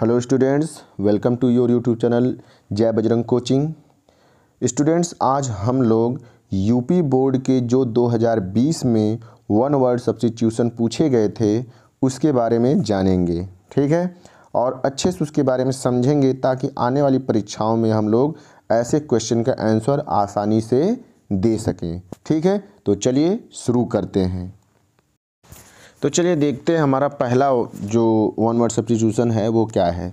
hello students welcome to your YouTube channel Jai Bajrang coaching students आज हम लोग यूपी बोर्ड के जो 2020 में वन वर्ड सब्सिट्यूशन पूछे गए थे उसके बारे में जानेंगे ठीक है और अच्छे से उसके बारे में समझेंगे ताकि आने वाली परीक्षाओं में हम लोग ऐसे क्वेश्चन का आंसर आसानी से दे सकें ठीक है तो चलिए शुरू करते हैं तो चलिए देखते हैं हमारा पहला जो वन वर्ड सब्सटीट्यूशन है वो क्या है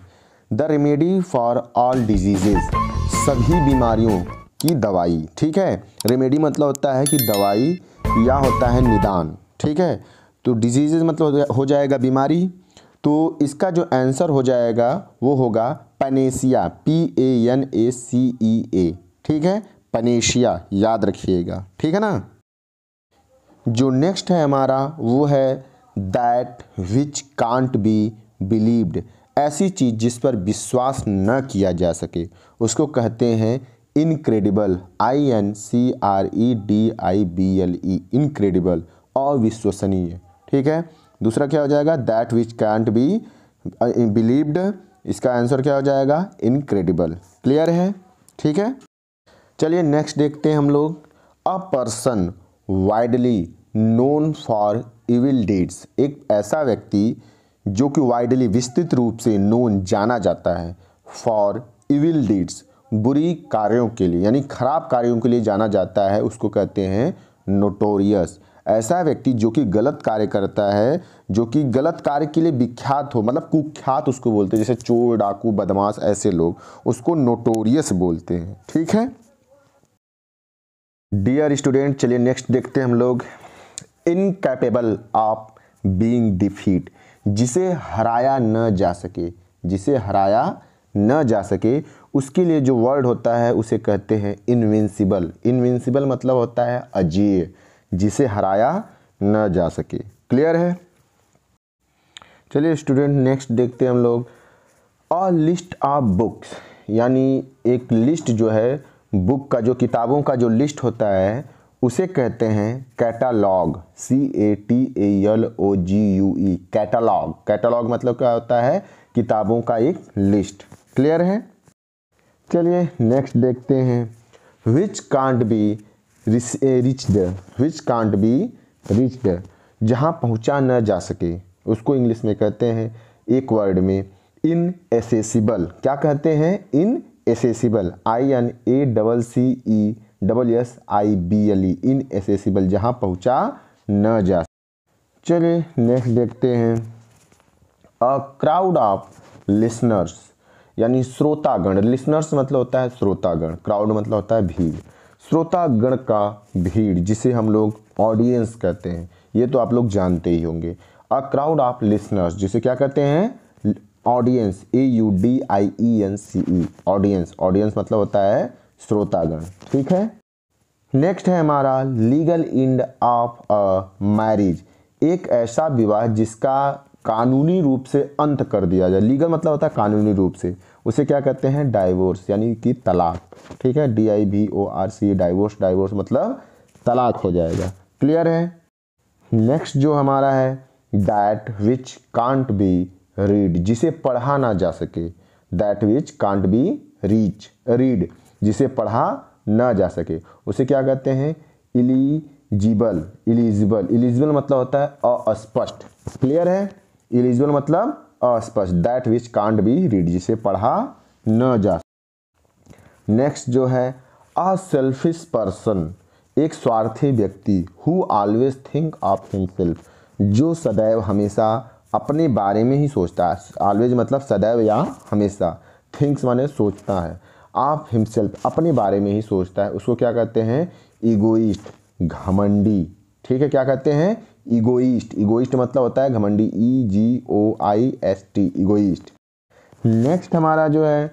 the remedy for all diseases सभी बीमारियों की दवाई ठीक है रेमेडी मतलब होता है कि दवाई या होता है निदान ठीक है तो डिजीजेज मतलब हो जाएगा बीमारी तो इसका जो आंसर हो जाएगा वो होगा panacea P A N A C E A ठीक है पनेशिया याद रखिएगा ठीक है ना जो नेक्स्ट है हमारा वो है that which can't be believed ऐसी चीज़ जिस पर विश्वास न किया जा सके उसको कहते हैं incredible I N C R E D I B L E incredible अविश्वसनीय ठीक है दूसरा क्या हो जाएगा that which can't be believed इसका आंसर क्या हो जाएगा इनक्रेडिबल क्लियर है ठीक है चलिए नेक्स्ट देखते हैं हम लोग a person widely known for evil deeds एक ऐसा व्यक्ति जो कि वाइडली विस्तृत रूप से नोन जाना जाता है फॉर इविल डीड्स बुरी कार्यों के लिए यानी खराब कार्यों के लिए जाना जाता है उसको कहते हैं नोटोरियस ऐसा व्यक्ति जो कि गलत कार्य करता है जो कि गलत कार्य के लिए विख्यात हो मतलब कुख्यात उसको बोलते हैं जैसे चोर डाकू बदमाश ऐसे लोग उसको नोटोरियस बोलते हैं ठीक है डियर स्टूडेंट चलिए नेक्स्ट देखते हैं हम लोग इनकैपेबल ऑफ बींग डिफीट जिसे हराया न जा सके जिसे हराया न जा सके उसके लिए जो वर्ड होता है उसे कहते हैं इनविंसिबल इनविंसिबल मतलब होता है अजीय जिसे हराया न जा सके क्लियर है चलिए स्टूडेंट नेक्स्ट देखते हैं हम लोग अ लिस्ट ऑफ बुक्स यानी एक लिस्ट जो है बुक का जो किताबों का जो लिस्ट होता है उसे कहते हैं catalogue C A T L O G U E catalogue catalogue मतलब क्या होता है किताबों का एक लिस्ट क्लियर है चलिए नेक्स्ट देखते हैं which can't be reached which can't be reached जहाँ पहुँचा न जा सके उसको इंग्लिश में कहते हैं एक वर्ड में इन एसेसिबल क्या कहते हैं inaccessible I N A double C E double S I B L E inaccessible जहाँ पहुँचा न जा चलिए नेक्स्ट देखते हैं अ क्राउड ऑफ लिसनर्स यानी श्रोतागण लिसनर्स मतलब होता है श्रोतागण क्राउड मतलब होता है भीड़ श्रोतागण का भीड़ जिसे हम लोग ऑडियंस कहते हैं ये तो आप लोग जानते ही होंगे अ क्राउड ऑफ लिसनर्स जिसे क्या कहते हैं audience A U D I E N C E audience audience मतलब होता है श्रोतागण ठीक है नेक्स्ट है हमारा legal end of a marriage एक ऐसा विवाह जिसका कानूनी रूप से अंत कर दिया जाए लीगल मतलब होता है कानूनी रूप से उसे क्या कहते हैं डाइवोर्स यानी कि तलाक ठीक है D I V O R C divorce divorce मतलब तलाक हो जाएगा क्लियर है नेक्स्ट जो हमारा है that which can't be read जिसे पढ़ा ना जा सके that which can't be reach read जिसे पढ़ा ना जा सके उसे क्या कहते हैं इलीजिबल इलिजिबल इलिजिबल मतलब होता है अस्पष्ट क्लियर है इलिजिबल मतलब अस्पष्ट that which can't be read जिसे पढ़ा न जा नेक्स्ट जो है अ सेल्फिश पर्सन एक स्वार्थी व्यक्ति who always think of himself जो सदैव हमेशा अपने बारे में ही सोचता है ऑलवेज मतलब सदैव या हमेशा थिंक्स माने सोचता है आप हिमसेल्फ अपने बारे में ही सोचता है उसको क्या कहते हैं ईगोइस्ट घमंडी ठीक है क्या कहते हैं ईगोइस्ट ईगोइस्ट मतलब होता है घमंडी E G O I S T egoist next हमारा जो है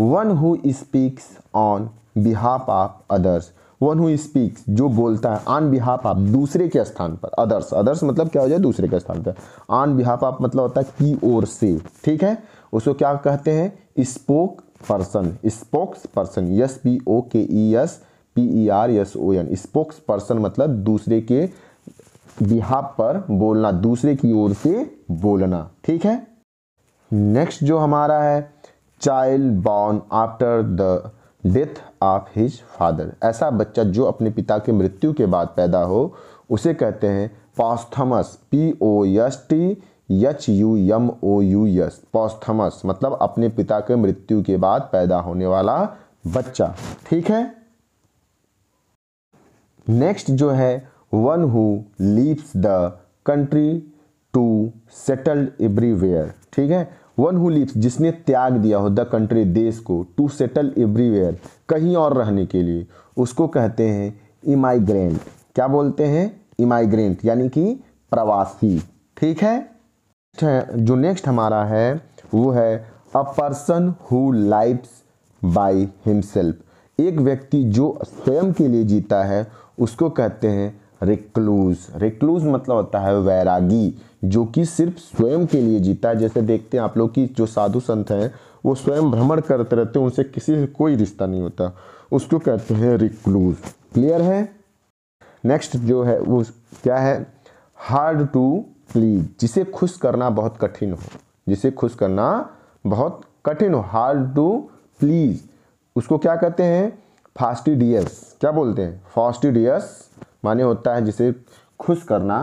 one who speaks on behalf of others one who speaks जो बोलता है ऑन बिहाफ ऑफ दूसरे के स्थान पर अदर्स अदर्स मतलब क्या हो जाए दूसरे के स्थान पर ऑन बिहाफ ऑफ मतलब होता है की ओर से ठीक है उसको क्या कहते हैं spoke person spokes person S P O K E S P E R S O N spokes person मतलब दूसरे के बिहाब पर बोलना दूसरे की ओर से बोलना ठीक है नेक्स्ट जो हमारा है child born after the death of his father ऐसा बच्चा जो अपने पिता के मृत्यु के बाद पैदा हो उसे कहते हैं posthumous P O S T H U M O U S posthumous मतलब अपने पिता के मृत्यु के बाद पैदा होने वाला बच्चा ठीक है नेक्स्ट जो है one who leaves the country to settled everywhere ठीक है वन हु लीव्स जिसने त्याग दिया हो द कंट्री देश को टू सेटल एवरीवेयर कहीं और रहने के लिए उसको कहते हैं इमाइग्रेंट क्या बोलते हैं इमाइग्रेंट यानी कि प्रवासी ठीक है जो नेक्स्ट हमारा है वो है a person who lives by himself एक व्यक्ति जो स्वयं के लिए जीता है उसको कहते हैं रिक्लूज रिक्लूज मतलब होता है वैरागी जो कि सिर्फ स्वयं के लिए जीता है जैसे देखते हैं आप लोग की जो साधु संत हैं वो स्वयं भ्रमण करते रहते हैं उनसे किसी से कोई रिश्ता नहीं होता उसको कहते हैं रिक्लूज क्लियर है नेक्स्ट जो है वो क्या है हार्ड टू प्लीज जिसे खुश करना बहुत कठिन हो जिसे खुश करना बहुत कठिन हो हार्ड टू प्लीज उसको क्या कहते हैं फास्टिडियस क्या बोलते हैं फास्टिडियस माने होता है जिसे खुश करना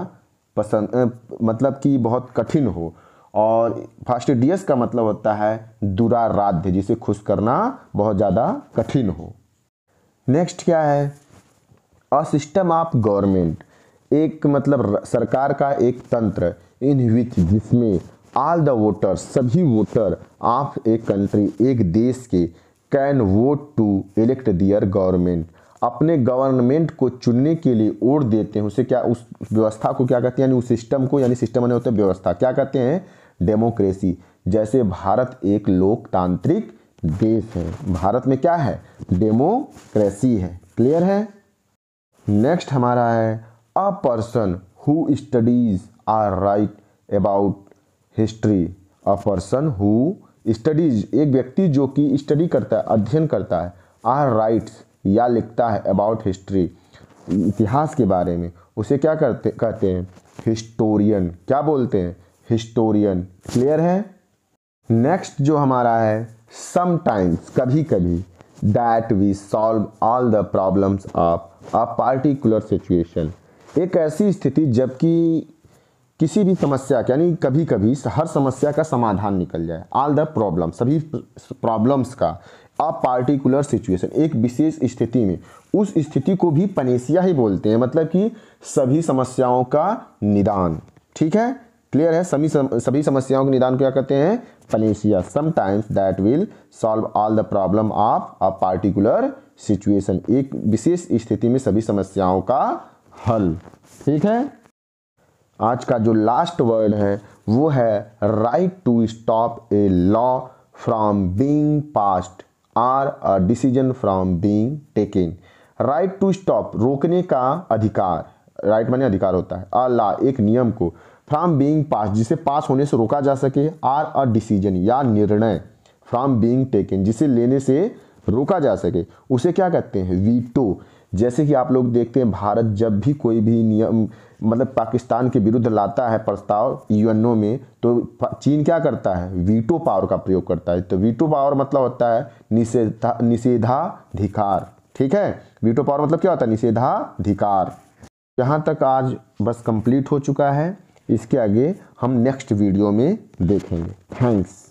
पसंद मतलब कि बहुत कठिन हो और फास्टिडियस का मतलब होता है दुराराध्य जिसे खुश करना बहुत ज़्यादा कठिन हो नेक्स्ट क्या है अ सिस्टम ऑफ गवर्नमेंट एक मतलब सरकार का एक तंत्र इन विच जिसमें ऑल द वोटर सभी वोटर ऑफ ए कंट्री एक देश के can vote to elect their government अपने गवर्नमेंट को चुनने के लिए वोट देते हैं उसे क्या उस व्यवस्था को क्या कहते हैं यानी उस सिस्टम को यानी सिस्टम यानी होता है व्यवस्था क्या कहते हैं डेमोक्रेसी जैसे भारत एक लोकतांत्रिक देश है भारत में क्या है डेमोक्रेसी है क्लियर है नेक्स्ट हमारा है a person who studies or write about history a person who studies एक व्यक्ति जो कि स्टडी करता है अध्ययन करता है आर राइट्स या लिखता है अबाउट हिस्ट्री इतिहास के बारे में उसे क्या करते कहते हैं हिस्टोरियन क्या बोलते हैं हिस्टोरियन क्लियर है नेक्स्ट जो हमारा है समटाइम्स कभी कभी that we solve all the problems of a particular situation एक ऐसी स्थिति जबकि किसी भी समस्या का यानी कभी कभी हर समस्या का समाधान निकल जाए ऑल द प्रॉब्लम सभी प्रॉब्लम्स का अ पार्टिकुलर सिचुएशन एक विशेष स्थिति में उस स्थिति को भी पनेसिया ही बोलते हैं मतलब कि सभी समस्याओं का निदान ठीक है क्लियर है सभी सभी समस्याओं के निदान क्या कहते हैं panacea sometimes that will solve all the problem of a particular situation एक विशेष स्थिति में सभी समस्याओं का हल ठीक है आज का जो लास्ट वर्ड है वो है right to stop a law from being passed or a decision from being taken right to stop रोकने का अधिकार राइट right माने अधिकार होता है अ लॉ एक नियम को फ्रॉम बीइंग पास जिसे पास होने से रोका जा सके आर अ डिसीजन या निर्णय फ्रॉम बीइंग टेकन जिसे लेने से रोका जा सके उसे क्या कहते हैं वीटो जैसे कि आप लोग देखते हैं भारत जब भी कोई भी नियम मतलब पाकिस्तान के विरुद्ध लाता है प्रस्ताव यूएनओ में तो चीन क्या करता है वीटो पावर का प्रयोग करता है तो वीटो पावर मतलब होता है निषेधा निषेधाधिकार ठीक है वीटो पावर मतलब क्या होता है निषेधाधिकार यहाँ तक आज बस कंप्लीट हो चुका है इसके आगे हम नेक्स्ट वीडियो में देखेंगे थैंक्स